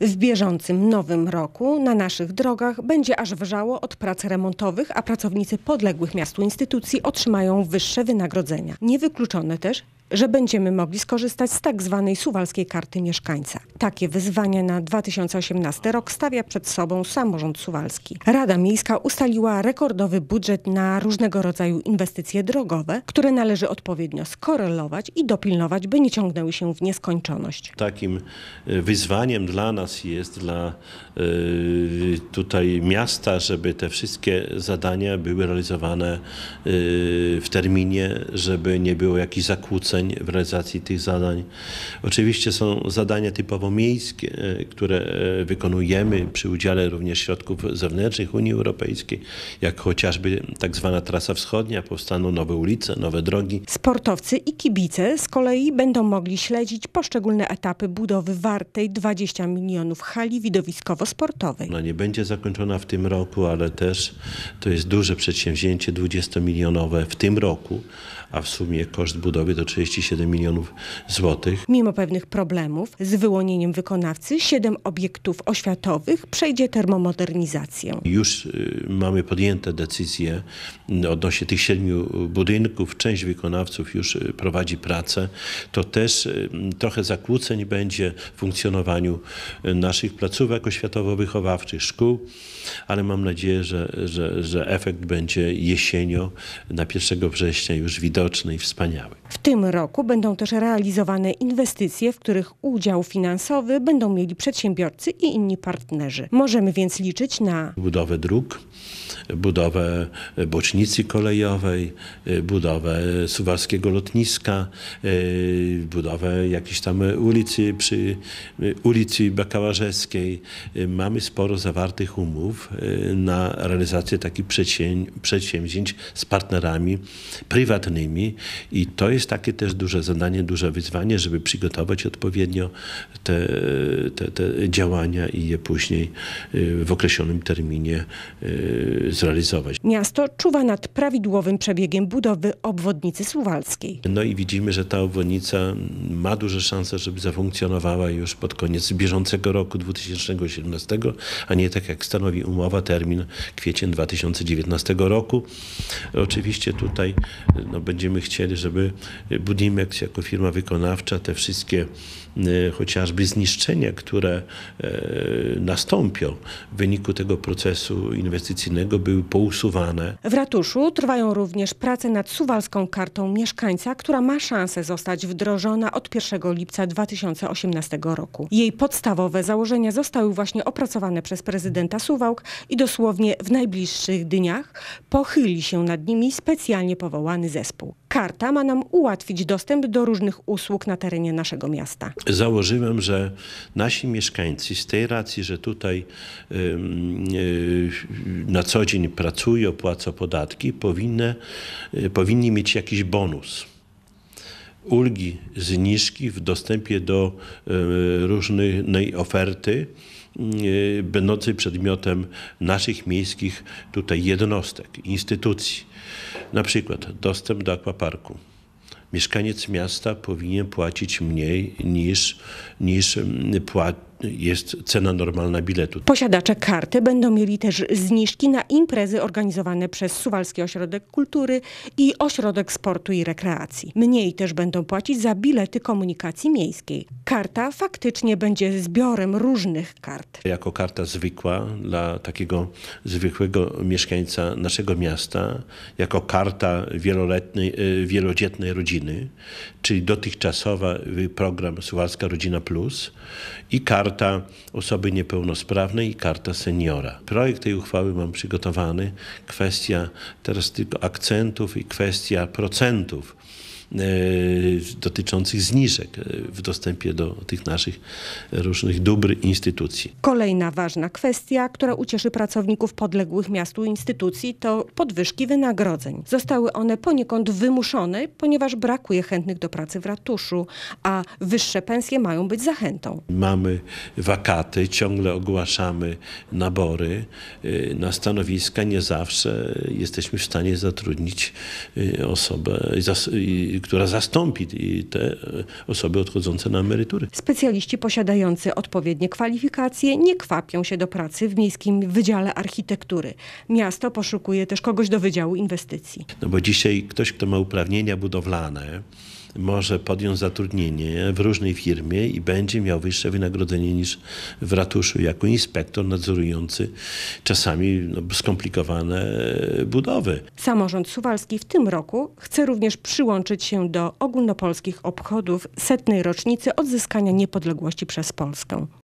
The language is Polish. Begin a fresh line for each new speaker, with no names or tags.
W bieżącym nowym roku na naszych drogach będzie aż wrzało od prac remontowych, a pracownicy podległych miastu instytucji otrzymają wyższe wynagrodzenia. Niewykluczone też że będziemy mogli skorzystać z tak zwanej suwalskiej karty mieszkańca. Takie wyzwanie na 2018 rok stawia przed sobą samorząd suwalski. Rada Miejska ustaliła rekordowy budżet na różnego rodzaju inwestycje drogowe, które należy odpowiednio skorelować i dopilnować, by nie ciągnęły się w nieskończoność.
Takim e, wyzwaniem dla nas jest, dla e, tutaj miasta, żeby te wszystkie zadania były realizowane e, w terminie, żeby nie było jakichś zakłóceń w realizacji tych zadań. Oczywiście są zadania typowo miejskie, e, które e, wykonujemy przy udziale również środków zewnętrznych Unii Europejskiej, jak chociażby tak zwana trasa wschodnia, powstaną nowe ulice, nowe drogi.
Sportowcy i kibice z kolei będą mogli śledzić poszczególne etapy budowy wartej 20 milionów hali widowiskowo-sportowej.
Ona nie będzie zakończona w tym roku, ale też to jest duże przedsięwzięcie 20-milionowe w tym roku, a w sumie koszt budowy to 30 milionów złotych.
Mimo pewnych problemów z wyłonieniem wykonawcy, siedem obiektów oświatowych przejdzie termomodernizację.
Już y, mamy podjęte decyzje y, odnośnie tych siedmiu budynków. Część wykonawców już y, prowadzi pracę. To też trochę zakłóceń będzie w funkcjonowaniu naszych placówek oświatowo-wychowawczych, szkół, ale mam nadzieję, że, że, że efekt będzie jesienią na 1 września już widoczny i wspaniały.
W tym roku będą też realizowane inwestycje, w których udział finansowy będą mieli przedsiębiorcy i inni partnerzy. Możemy więc liczyć na
budowę dróg, budowę bocznicy kolejowej, budowę suwalskiego lotniska, e, budowę jakiejś tam ulicy przy e, ulicy Bakałażewskiej. E, mamy sporo zawartych umów na realizację takich przedsięwzięć z partnerami prywatnymi i to jest takie też też duże zadanie, duże wyzwanie, żeby przygotować odpowiednio te, te, te działania i je później y, w określonym terminie y, zrealizować.
Miasto czuwa nad prawidłowym przebiegiem budowy obwodnicy Suwalskiej.
No i widzimy, że ta obwodnica ma duże szanse, żeby zafunkcjonowała już pod koniec bieżącego roku 2017, a nie tak jak stanowi umowa termin kwiecień 2019 roku. Oczywiście tutaj no, będziemy chcieli, żeby budowa Sodimex jako firma wykonawcza te wszystkie y, chociażby zniszczenia, które e, nastąpią w wyniku tego procesu inwestycyjnego były pousuwane.
W ratuszu trwają również prace nad suwalską kartą mieszkańca, która ma szansę zostać wdrożona od 1 lipca 2018 roku. Jej podstawowe założenia zostały właśnie opracowane przez prezydenta Suwałk i dosłownie w najbliższych dniach pochyli się nad nimi specjalnie powołany zespół karta ma nam ułatwić dostęp do różnych usług na terenie naszego miasta.
Założyłem, że nasi mieszkańcy z tej racji, że tutaj e, na co dzień pracują, płacą podatki, powinny, e, powinni mieć jakiś bonus ulgi, zniżki w dostępie do e, różnej oferty będącej przedmiotem naszych miejskich tutaj jednostek, instytucji. Na przykład dostęp do akwaparku. Mieszkaniec miasta powinien płacić mniej niż, niż mm, płaci jest cena normalna biletu.
Posiadacze karty będą mieli też zniżki na imprezy organizowane przez Suwalski Ośrodek Kultury i Ośrodek Sportu i Rekreacji. Mniej też będą płacić za bilety komunikacji miejskiej. Karta faktycznie będzie zbiorem różnych kart.
Jako karta zwykła dla takiego zwykłego mieszkańca naszego miasta, jako karta wieloletniej, e, wielodzietnej rodziny, czyli dotychczasowy program Suwalska Rodzina Plus i karta Karta Osoby Niepełnosprawnej i Karta Seniora. Projekt tej uchwały mam przygotowany. Kwestia teraz tylko akcentów i kwestia procentów. E, dotyczących zniżek e, w dostępie do tych naszych różnych dóbr instytucji.
Kolejna ważna kwestia, która ucieszy pracowników podległych miastu instytucji to podwyżki wynagrodzeń. Zostały one poniekąd wymuszone, ponieważ brakuje chętnych do pracy w ratuszu, a wyższe pensje mają być zachętą.
Mamy wakaty, ciągle ogłaszamy nabory e, na stanowiska. Nie zawsze jesteśmy w stanie zatrudnić osobę, która zastąpi te e, osoby odchodzące na emerytury.
Specjaliści posiadający odpowiednie kwalifikacje nie kwapią się do pracy w Miejskim Wydziale Architektury. Miasto poszukuje też kogoś do Wydziału Inwestycji.
No bo dzisiaj ktoś, kto ma uprawnienia budowlane, może podjąć zatrudnienie w różnej firmie i będzie miał wyższe wynagrodzenie niż w ratuszu jako inspektor nadzorujący czasami no, skomplikowane e, budowy.
Samorząd Suwalski w tym roku chce również przyłączyć się do ogólnopolskich obchodów setnej rocznicy odzyskania niepodległości przez Polskę.